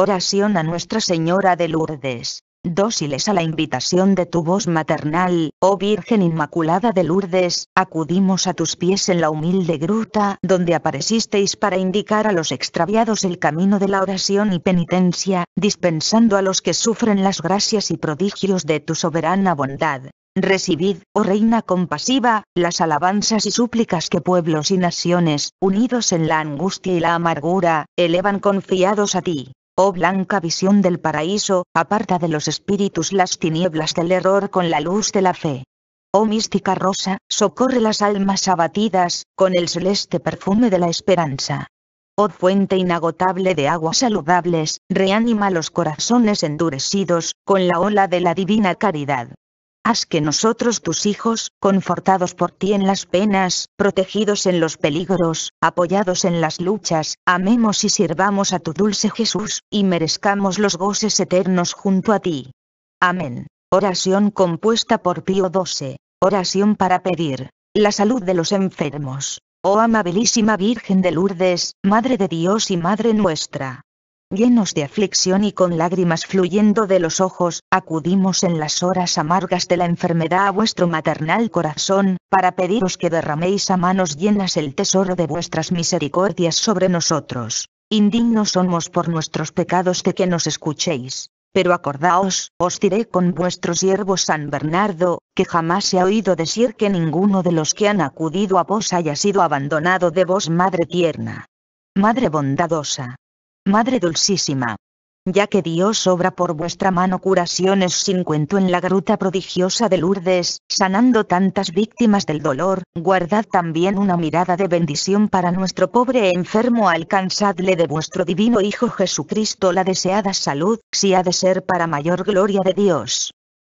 Oración a Nuestra Señora de Lourdes. Dóciles a la invitación de tu voz maternal, oh Virgen Inmaculada de Lourdes, acudimos a tus pies en la humilde gruta donde aparecisteis para indicar a los extraviados el camino de la oración y penitencia, dispensando a los que sufren las gracias y prodigios de tu soberana bondad. Recibid, oh Reina compasiva, las alabanzas y súplicas que pueblos y naciones, unidos en la angustia y la amargura, elevan confiados a ti. Oh blanca visión del paraíso, aparta de los espíritus las tinieblas del error con la luz de la fe. Oh mística rosa, socorre las almas abatidas, con el celeste perfume de la esperanza. Oh fuente inagotable de aguas saludables, reanima los corazones endurecidos, con la ola de la divina caridad. Haz que nosotros tus hijos, confortados por ti en las penas, protegidos en los peligros, apoyados en las luchas, amemos y sirvamos a tu dulce Jesús, y merezcamos los goces eternos junto a ti. Amén. Oración compuesta por Pío XII. Oración para pedir la salud de los enfermos. Oh amabilísima Virgen de Lourdes, Madre de Dios y Madre nuestra llenos de aflicción y con lágrimas fluyendo de los ojos, acudimos en las horas amargas de la enfermedad a vuestro maternal corazón, para pediros que derraméis a manos llenas el tesoro de vuestras misericordias sobre nosotros. Indignos somos por nuestros pecados de que nos escuchéis. Pero acordaos, os diré con vuestro siervo San Bernardo, que jamás se ha oído decir que ninguno de los que han acudido a vos haya sido abandonado de vos, Madre tierna. Madre bondadosa, Madre Dulcísima. Ya que Dios obra por vuestra mano curaciones sin cuento en la gruta prodigiosa de Lourdes, sanando tantas víctimas del dolor, guardad también una mirada de bendición para nuestro pobre e enfermo, alcanzadle de vuestro divino Hijo Jesucristo la deseada salud, si ha de ser para mayor gloria de Dios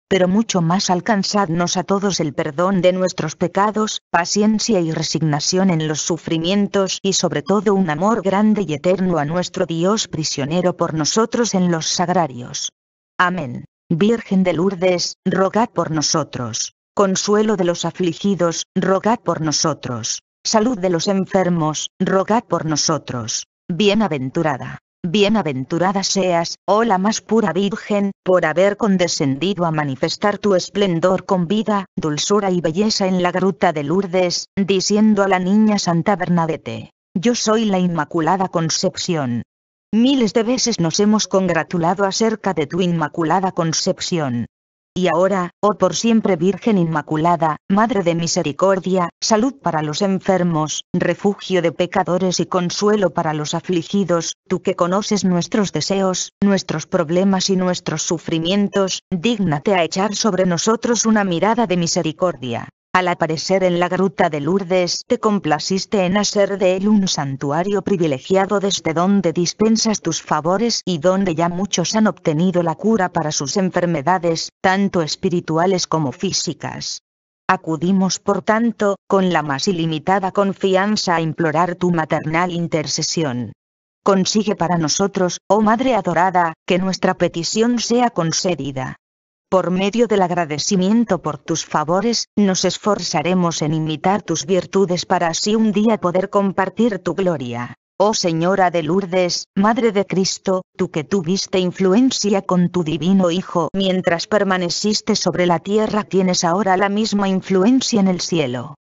pero mucho más alcanzadnos a todos el perdón de nuestros pecados, paciencia y resignación en los sufrimientos y sobre todo un amor grande y eterno a nuestro Dios prisionero por nosotros en los sagrarios. Amén. Virgen de Lourdes, rogad por nosotros. Consuelo de los afligidos, rogad por nosotros. Salud de los enfermos, rogad por nosotros. Bienaventurada Bienaventurada seas, oh la más pura Virgen, por haber condescendido a manifestar tu esplendor con vida, dulzura y belleza en la gruta de Lourdes, diciendo a la niña Santa Bernadette, yo soy la Inmaculada Concepción. Miles de veces nos hemos congratulado acerca de tu Inmaculada Concepción, y ahora, oh por siempre Virgen Inmaculada, Madre de Misericordia, salud para los enfermos, refugio de pecadores y consuelo para los afligidos, tú que conoces nuestros deseos, nuestros problemas y nuestros sufrimientos, dígnate a echar sobre nosotros una mirada de misericordia al aparecer en la gruta de Lourdes te complaciste en hacer de él un santuario privilegiado desde donde dispensas tus favores y donde ya muchos han obtenido la cura para sus enfermedades, tanto espirituales como físicas. Acudimos por tanto, con la más ilimitada confianza a implorar tu maternal intercesión. Consigue para nosotros, oh Madre adorada, que nuestra petición sea concedida. Por medio del agradecimiento por tus favores, nos esforzaremos en imitar tus virtudes para así un día poder compartir tu gloria. Oh Señora de Lourdes, Madre de Cristo, tú que tuviste influencia con tu divino Hijo mientras permaneciste sobre la tierra tienes ahora la misma influencia en el cielo.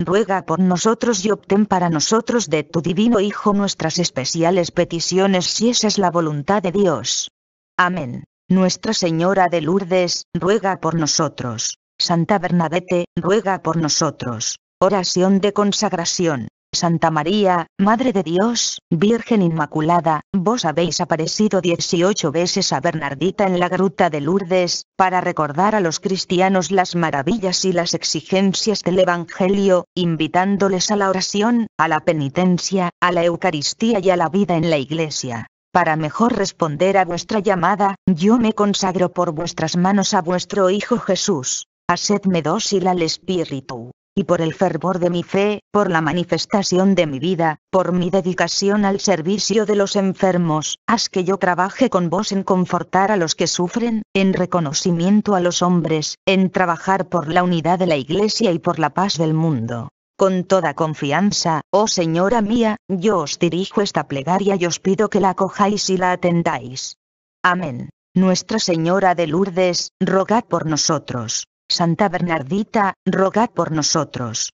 Ruega por nosotros y obtén para nosotros de tu divino Hijo nuestras especiales peticiones si esa es la voluntad de Dios. Amén. Nuestra Señora de Lourdes, ruega por nosotros. Santa Bernadette, ruega por nosotros. Oración de consagración. Santa María, Madre de Dios, Virgen Inmaculada, vos habéis aparecido 18 veces a Bernardita en la gruta de Lourdes, para recordar a los cristianos las maravillas y las exigencias del Evangelio, invitándoles a la oración, a la penitencia, a la Eucaristía y a la vida en la Iglesia. Para mejor responder a vuestra llamada, yo me consagro por vuestras manos a vuestro Hijo Jesús. Hacedme dócil al Espíritu. Y por el fervor de mi fe, por la manifestación de mi vida, por mi dedicación al servicio de los enfermos, haz que yo trabaje con vos en confortar a los que sufren, en reconocimiento a los hombres, en trabajar por la unidad de la Iglesia y por la paz del mundo. Con toda confianza, oh señora mía, yo os dirijo esta plegaria y os pido que la cojáis y la atendáis. Amén. Nuestra Señora de Lourdes, rogad por nosotros. Santa Bernardita, rogad por nosotros.